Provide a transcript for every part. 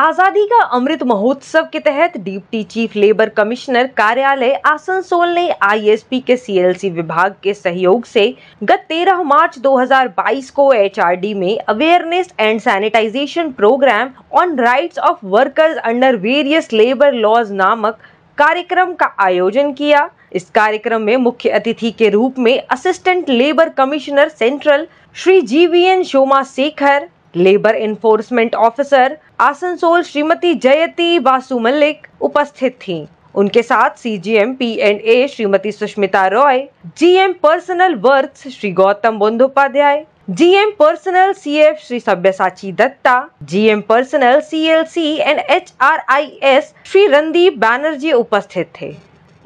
आजादी का अमृत महोत्सव के तहत डिप्टी चीफ लेबर कमिश्नर कार्यालय आसनसोल ने आईएसपी के सीएलसी विभाग के सहयोग से गत 13 मार्च 2022 को एचआरडी में awareness and sanitisation programme on rights of workers under various labour laws नामक कार्यक्रम का आयोजन किया इस कार्यक्रम में मुख्य अतिथि के रूप में assistant labour commissioner central Shri GVN Shoma Shekhar labour enforcement officer Asansol Shrimati Jayati Vasu Mallick उपस्थित थीं। उनके साथ C G M P and A Shrimati Sushmita Roy M personnel work Shri Gautam Bandopadhyay M personnel F Shri Sabyasachi Dutta M personnel C and S Shri Randeep Banerjee उपस्थित थे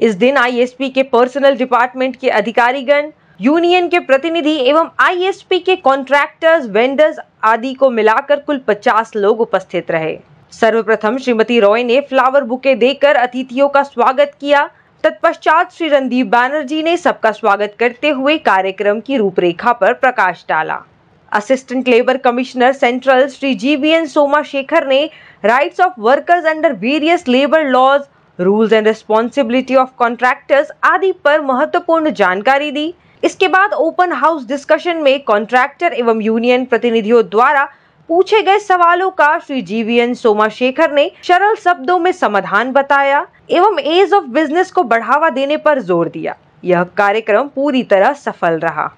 इस दिन आई एस पी के पर्सनल डिपार्टमेंट के अधिकारीगण यूनियन के प्रतिनिधि एवं आईएसपी के कॉन्ट्रैक्टर्स वेंडर्स आदि को मिलाकर कुल 50 लोग उपस्थित रहे सर्वप्रथम श्रीमती रॉय ने फ्लावर बुके देकर अतिथियों का स्वागत किया तत्पश्चात श्री रणदीप बैनर्जी ने सबका स्वागत करते हुए कार्यक्रम की रूपरेखा पर प्रकाश डाला assistant labour commissioner central Shri G B N Soma Shekhar ने rights of workers under various labour laws rules and responsibility of contractors आदि पर महत्वपूर्ण जानकारी दी इसके बाद ओपन हाउस डिस्कशन में कॉन्ट्रैक्टर एवं यूनियन प्रतिनिधियों द्वारा पूछे गए सवालों का श्री जीवीएन सोमाशेखर ने सरल शब्दों में समाधान बताया एवं एज ऑफ बिजनेस को बढ़ावा देने पर जोर दिया यह कार्यक्रम पूरी तरह सफल रहा